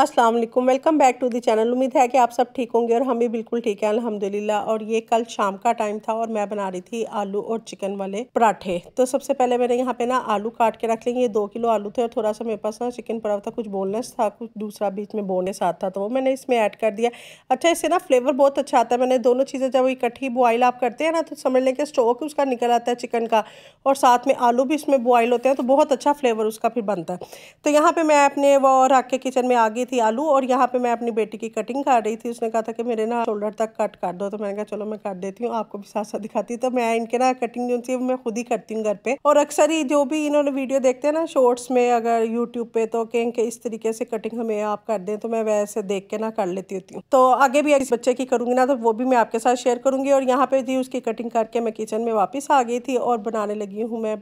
अस्सलाम वालेकुम welcome back to the channel उम्मीद है कि आप सब ठीक होंगे और हम भी बिल्कुल ठीक है अल्हम्दुलिल्लाह और ये कल शाम का टाइम था और मैं बना रही थी आलू और चिकन वाले पराठे तो सबसे पहले मैंने यहाँ पे ना आलू काट के रख लेंगे ये दो किलो आलू थे और थोड़ा सा मेरे पास ना चिकन पराठा था कुछ बोनलेस था कुछ दूसरा बीच में बोनलेस आता था तो वो मैंने इसमें ऐड कर दिया अच्छा इससे ना फ्लेवर बहुत अच्छा आता है मैंने दोनों चीज़ें जब इकट्ठी बॉयल आप करते हैं ना तो समझ लें कि स्टोक उसका निकल आता है चिकन का और साथ में आलू भी इसमें बॉयल होते हैं तो बहुत अच्छा फ्लेवर उसका फिर बनता है तो यहाँ पर मैं अपने वो रख के किचन में आ गई रही थी आलू और यहाँ पे मैं अपनी बेटी की कटिंग कर रही थी उसने कहा था कि मेरे ना शोल्डर तक कट कर दो तो मैंने कहा चलो मैं काट देती हूँ आपको भी साथ साथ दिखाती हूँ तो मैं इनके ना कटिंग जो थी मैं खुद ही करती हूँ घर पे और अक्सर ही जो भी इन्होंने वीडियो देखते हैं ना शॉर्ट्स में अगर यूट्यूब पे तो कहेंगे इस तरीके से कटिंग हमें आप कर दें तो मैं वैसे देख के ना कर लेती होती हूँ तो आगे भी इस बच्चे की करूँगी ना तो वो भी मैं आपके साथ शेयर करूँगी और यहाँ पे जी उसकी कटिंग करके मैं किचन में वापस आ गई थी और बनाने लगी हूँ मैं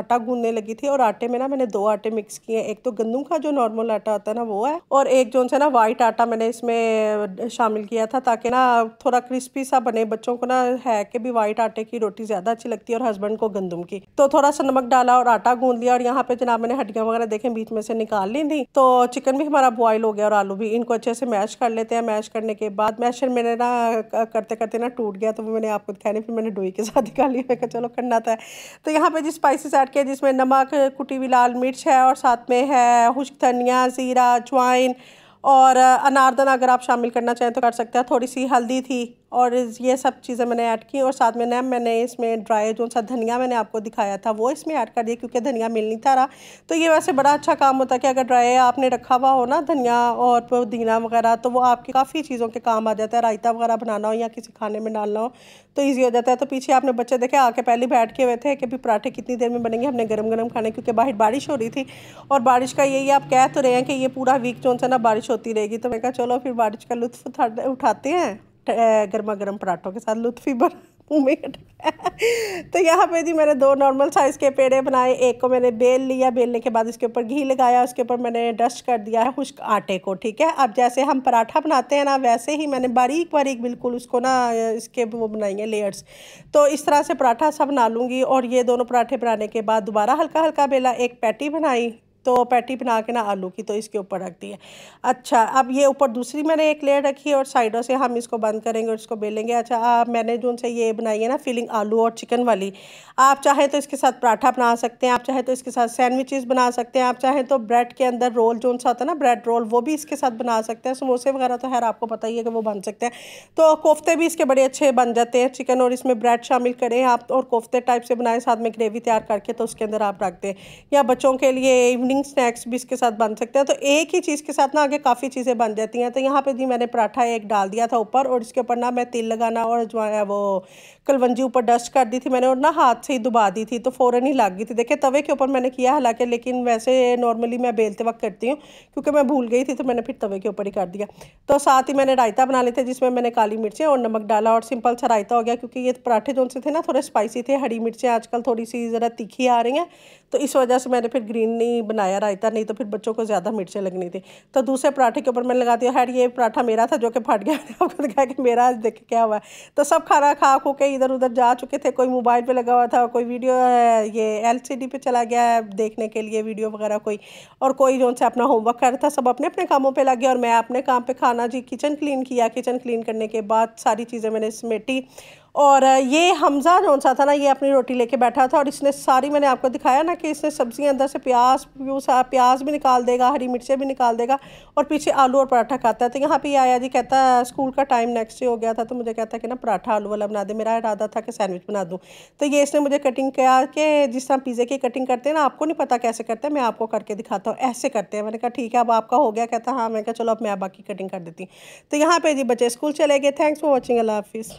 आटा गूंदने लगी थी और आटे में ना मैंने दो आटे मिक्स किए एक तो गंदू का जो नॉर्मल आटा आता है ना वो है और एक जो है ना वाइट आटा मैंने इसमें शामिल किया था ताकि ना थोड़ा क्रिस्पी सा बने बच्चों को ना है कि भी वाइट आटे की रोटी ज़्यादा अच्छी लगती है और हस्बैंड को गंदम की तो थोड़ा सा नमक डाला और आटा गूंद लिया और यहाँ पे जनाब मैंने हड्डियाँ वगैरह देखें बीच में से निकाल ली थी तो चिकन भी हमारा बॉयल हो गया और आलू भी इनको अच्छे से मैश कर लेते हैं मैश करने के बाद मैशर मैंने ना करते करते ना टूट गया तो वो मैंने आपको दिखाया नहीं फिर मैंने डोई के साथ निकाल लिया मैं चलो करना था तो यहाँ पे जिस स्पाइसिस ऐड किया जिसमें नमक कुटी हुई लाल मिर्च है और साथ में है खुश्क धनिया ज़ीरा चुआइन नमकीन और अनारदाना अगर आप शामिल करना चाहें तो कर सकते हैं थोड़ी सी हल्दी थी और ये सब चीज़ें मैंने ऐड की और साथ में नैम मैंने इसमें ड्राई जो सा धनिया मैंने आपको दिखाया था वो इसमें ऐड कर दिया क्योंकि धनिया मिल नहीं था रहा तो ये वैसे बड़ा अच्छा काम होता है कि अगर ड्राई आपने रखा हुआ हो ना धनिया और पुदीना वगैरह तो वो आपकी काफ़ी चीज़ों के काम आ जाता है रायता वगैरह बनाना हो या किसी खाने में डालना हो तो ईजी हो जाता है तो पीछे आपने बच्चे देखे आके पहले बैठ के हुए थे कि भी पराठे कितनी देर में बनेंगे हमने गर्म गर्म खाने क्योंकि बाहर बारिश हो रही थी और बारिश का यही आप कह तो रहे हैं कि ये पूरा वीक जो ना बारिश होती रहेगी तो मैं कहा चलो फिर बारिश का लुत्फ उठाते हैं गर्मा गर्म पराठों के साथ लुत्फी ही तो यहाँ पे जी मैंने दो नॉर्मल साइज़ के पेड़े बनाए एक को मैंने बेल लिया बेलने के बाद इसके ऊपर घी लगाया उसके ऊपर मैंने डस्ट कर दिया है खुश्क आटे को ठीक है अब जैसे हम पराठा बनाते हैं ना वैसे ही मैंने बारीक बारीक बिल्कुल उसको ना इसके वो बनाई है लेयर्स तो इस तरह से पराठा सब बना लूँगी और ये दोनों पराठे बनाने के बाद दोबारा हल्का हल्का बेला एक पैटी बनाई तो पैटी बना के ना आलू की तो इसके ऊपर रख दी है अच्छा अब ये ऊपर दूसरी मैंने एक लेयर रखी है और साइडों से हम इसको बंद करेंगे और इसको बेलेंगे अच्छा आ, मैंने जो उनसे ये बनाई है ना फीलिंग आलू और चिकन वाली आप चाहे तो इसके साथ पराठा बना सकते हैं आप चाहे तो इसके साथ सैंडविचेस बना सकते हैं आप चाहे तो ब्रेड के अंदर रोल जो उनसा होता है ना ब्रेड रोल वो भी इसके साथ बना सकते हैं समोसे वगैरह तो खैर आपको पता ही है कि वो बन सकते हैं तो कोफ्ते भी इसके बड़े अच्छे बन जाते हैं चिकन और इसमें ब्रेड शामिल करें आप और कोफ्ते टाइप से बनाएं साथ में ग्रेवी तैयार करके तो उसके अंदर आप रख दें या बच्चों के लिए इवनिंग डिपिंग स्नैक्स भी इसके साथ बन सकते हैं तो एक ही चीज़ के साथ ना आगे काफ़ी चीज़ें बन जाती हैं तो यहाँ पे जी मैंने पराठा एक डाल दिया था ऊपर और इसके ऊपर ना मैं तेल लगाना और जो है वो कलवंजी ऊपर डस्ट कर दी थी मैंने और ना हाथ से ही दुबा दी थी तो फ़ौरन ही लग गई थी देखिए तवे के ऊपर मैंने किया हालाँकि लेकिन वैसे नॉर्मली मैं बेलते वक्त करती हूँ क्योंकि मैं भूल गई थी तो मैंने फिर तवे के ऊपर ही कर दिया तो साथ ही मैंने रायता बना लेते जिसमें मैंने काली मिर्चें और नमक डाला और सिंपल सा रायता हो गया क्योंकि ये पराठे जो से थे ना थोड़े स्पाइसी थे हरी मिर्चें आजकल थोड़ी सी ज़रा तीखी आ रही हैं तो इस वजह से मैंने फिर ग्रीन नहीं बनाया खाया रायता नहीं तो फिर बच्चों को ज़्यादा मिर्चें लगनी थी तो दूसरे पराठे के ऊपर मैंने लगा दिया हैड ये पराठा मेरा था जो कि फट गया आपको दिखाया कि मेरा आज देख क्या हुआ है तो सब खाना खा खो के इधर उधर जा चुके थे कोई मोबाइल पर लगा हुआ था कोई वीडियो ये एल सी डी चला गया है देखने के लिए वीडियो वगैरह कोई और कोई जो उनसे अपना होमवर्क कर रहा था सब अपने अपने कामों पर लग गया और मैं अपने काम पर खाना जी किचन क्लीन किया किचन क्लीन करने के बाद सारी चीज़ें मैंने समेटी और ये हमज़ा जो सा था ना ये अपनी रोटी लेके बैठा था और इसने सारी मैंने आपको दिखाया ना कि इसने सब्ज़ियाँ अंदर से प्याज प्याज भी निकाल देगा हरी मिर्चें भी निकाल देगा और पीछे आलू और पराठा खाता है तो यहाँ पे आया जी कहता है स्कूल का टाइम नेक्स्ट डे हो गया था तो मुझे कहता है कि ना पराठा आलू वाला बना दे मेरा इरादा था कि सैंडविच बना दूँ तो ये इसने मुझे कटिंग किया कि जिस तरह पिज़्ज़े की कटिंग करते हैं ना आपको नहीं पता कैसे करते हैं मैं आपको करके दिखाता हूँ ऐसे करते हैं मैंने कहा ठीक है अब आपका हो गया कहता हाँ मैंने कहा चलो अब मैं बाकी कटिंग कर देती तो यहाँ पर जी बच्चे स्कूल चले गए थैंक्स फॉर वॉचिंग अल्लाह हाफिज़